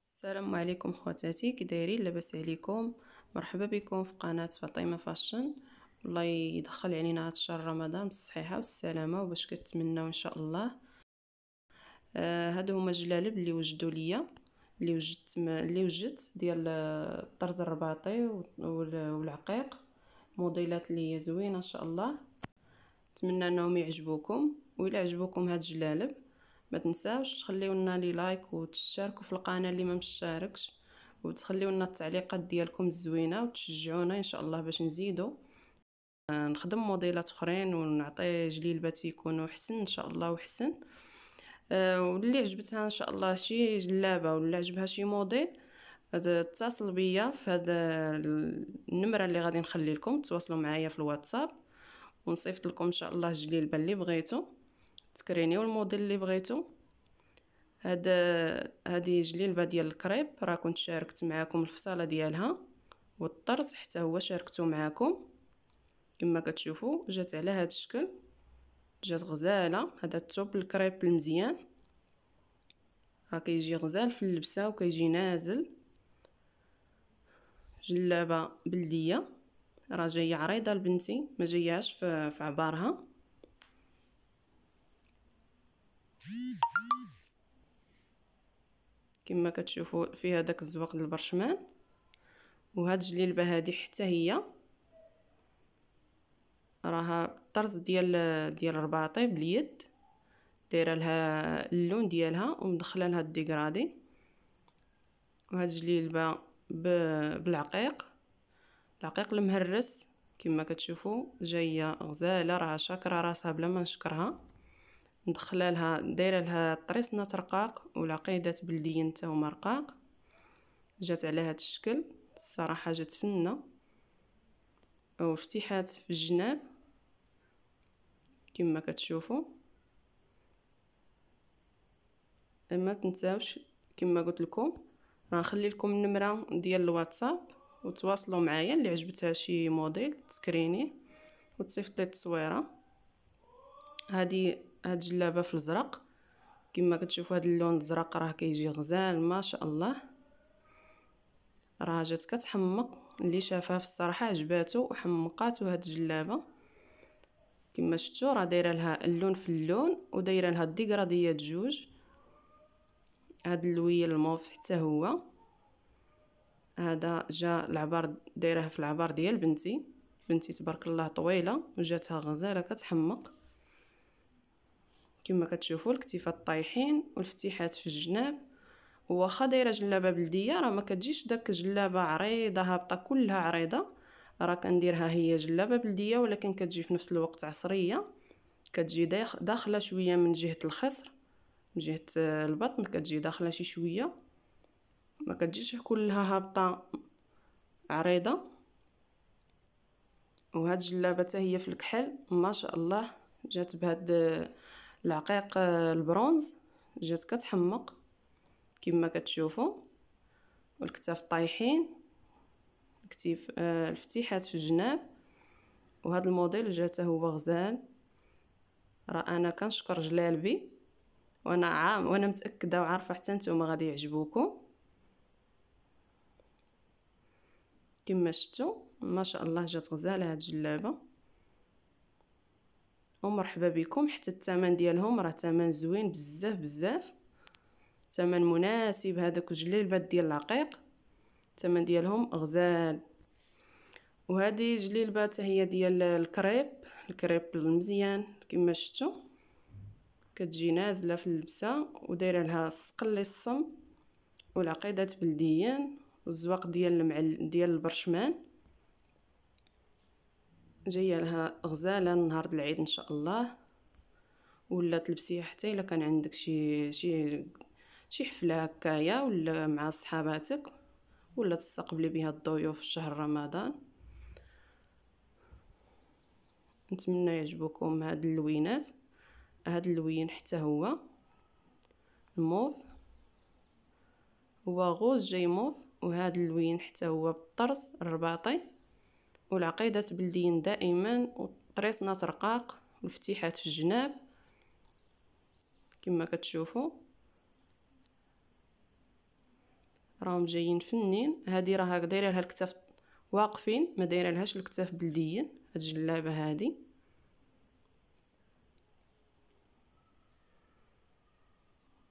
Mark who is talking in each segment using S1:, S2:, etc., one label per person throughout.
S1: السلام عليكم خواتاتي كي دايرين لاباس عليكم مرحبا بكم في قناه فاطمه فاشن الله يدخل علينا هاد شهر رمضان بالصحيحه والسلامه وباش كتمناو ان شاء الله آه، هادو هما الجلالب اللي وجدوا ليا اللي وجدت اللي وجدت ديال الطرز آه، الرباطي والعقيق موديلات اللي هي زوينه ان شاء الله نتمنى انهم يعجبوكم وإلا عجبوكم هاد الجلالب ما تنساوش تخليو لنا لي لايك وتشاركوا في القناه اللي ما مشاركش وتخليو لنا التعليقات ديالكم الزوينه وتشجعونا ان شاء الله باش نزيدو آه، نخدم موديلات اخرين ونعطي جليلبات يكونوا حسن ان شاء الله وحسن آه، واللي عجبتها ان شاء الله شي جلابه ولا عجبها شي موديل اتصل بيا في هذا النمره اللي غادي نخلي لكم تواصلوا معايا في الواتساب ونصيفط لكم ان شاء الله الجليلبه اللي بغيتو تكرينيو الموديل اللي بغيتو هاد هادي جليلبه ديال الكريب راه كنت شاركت معاكم الفصاله ديالها والطرز حتى هو شاركته معاكم كما كتشوفوا جات على هاد الشكل جات غزاله هذا التوب الكريب المزيان راه كيجي غزال في اللبسه وكيجي نازل جلابه بلديه راه جايه عريضه لبنتي ما جاياش في عبارها كما كتشوفوا فيها داك الزواق ديال البرشمان وهاد الجليبه هادي حتى هي راها طرز ديال ديال الرباطي باليد دايره لها اللون ديالها ومدخله لها الديغرادي وهاد الجليبه بالعقيق العقيق المهرس كما كتشوفوا جايه غزاله راها شاكره راسها بلا ما نشكرها ندخلها لها دايره لها طريصنه رقاق والعقيده بلديين حتى هما رقاق جات على هذا الشكل الصراحه جات فنه وفتحات في الجناب كما كتشوفوا ما تنساوش كما قلت لكم نخلي لكم النمره ديال الواتساب وتواصلوا معايا اللي عجبتها شي موديل تسكريني وتصيفط لي التصويره هادي هاد الجلابه في الزرق كما كتشوفوا هاد اللون الزرق راه كيجي غزال ما شاء الله راه جات كتحمق اللي شافها في الصراحه عجباتو وحمقاتو هاد الجلابه كما شفتوا راه دايره لها اللون في اللون ودايره لها الديغراديات جوج هاد اللويه الموف حتى هو هذا جا العبار دايره في العبار ديال بنتي بنتي تبارك الله طويله وجاتها غزاله كتحمق كما كتشوفوا الكتيفات طايحين والفتيحات في الجناب واخا دايره جلابه بلديه راه ما كتجيش داك جلابه عريضه هابطه كلها عريضه راه كنديرها هي جلابه بلديه ولكن كتجي في نفس الوقت عصريه كتجي داخله شويه من جهه الخصر من جهه آه، البطن كتجي داخله شي شويه ما كتجيش كلها هابطه عريضه وهاد الجلابه حتى هي في الكحل ما شاء الله جات بهاد العقيق آه، البرونز جات كتحمق كما كتشوفوا والكتاف طايحين كتيف آه، الفتيحات في الجناب وهذا الموديل جاته هو غزال راه انا كنشكر جلالبي وانا عام وانا متاكده وعارفه حتى نتوما غادي يعجبوكم كما شفتوا ما شاء الله جات غزاله هاد الجلابه ومرحبا بكم حتى الثمن ديالهم راه ثمن زوين بزاف بزاف ثمن مناسب هذاك جليلبات ديال العقيق الثمن ديالهم غزال وهذه جليلبات هي ديال الكريب الكريب المزيان كما شفتوا كتجي نازله في اللبسه ودايره لها السقل الصم والعقيدات بلديان الزواق ديال المعل ديال البرشمان جايه لها غزاله نهار العيد ان شاء الله ولا تلبسيها حتى الا كان عندك شي شي شي حفله هكايا ولا مع صحاباتك ولا تستقبلي بها الضيوف في شهر رمضان نتمنى يعجبكم هاد اللوينات هاد اللوين حتى هو الموف هو غوز جاي موف وهذا اللوين حتى هو بالطرز الرباطي والعقيدة بلدين دائما والطريس نات رقاق مفتيحات في الجناب كما كتشوفوا راهم جايين فنين هذه راه دايره لها الكتاف واقفين ما دايره لهاش الكتاف بلديين هاد الجلابه هادي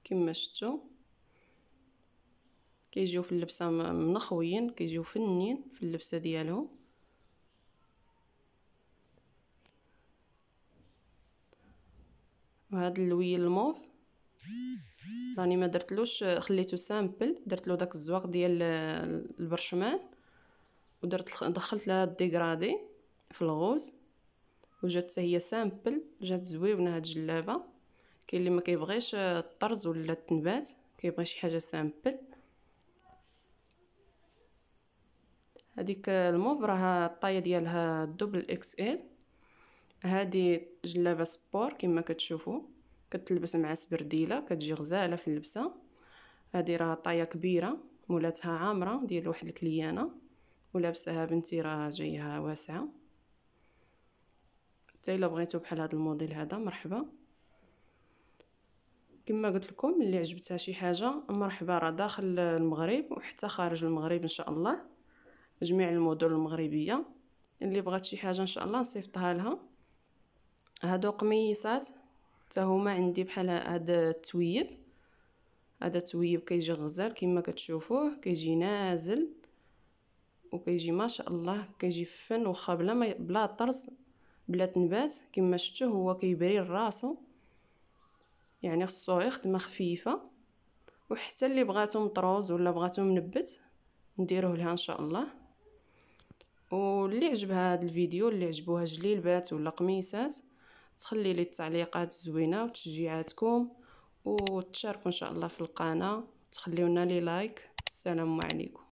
S1: كما شفتوا كيجيو في اللبسه منخوين كيجيو فنين في اللبسه ديالهم وهذا اللوي الموف راني ما درتلوش خليته سامبل درت له داك الزواق ديال البرشمان ودرت دخلت لها الديغرادي في الغوز وجات هي سامبل جات زويونه هاد الجلابه كاين اللي ما كيبغيش آه، الطرز ولا التنبات كيبغي شي حاجه سامبل هذيك الموف راها الطاية ديالها دوبل اكس ال هذه جلابة سبور كما كتشوفوا كتلبس مع سبرديله كتجي غزاله في اللبسه هذه راه طايه كبيره مولاتها عامره ديال واحد الكليانه ولابساها بنتي راه جايها واسعه حتى الا بغيتو بحال هذا الموديل هذا مرحبا كما قلت لكم اللي عجبتها شي حاجه مرحبا راه داخل المغرب وحتى خارج المغرب ان شاء الله جميع المدن المغربيه اللي بغات شي حاجه ان شاء الله نصيفطها لها هادو قميصات حتى هما عندي بحال هاد التويب هذا التويب كيجي غزال كما كتشوفوه كيجي نازل وكيجي ما شاء الله كيجي فن واخا بلا ما بلا طرز بلا تنبات كما شفتو هو كيبري راسو يعني خصو يخدمه خفيفه وحتى اللي بغاتو مطروز ولا بغاتو منبت نديروه لها ان شاء الله واللي عجبها هذا الفيديو اللي عجبوها جليلبات ولا قميصات تخلي لي التعليقات زوينه وتشجيعاتكم وتشاركوا ان شاء الله في القناه تخليونا لي لايك السلام عليكم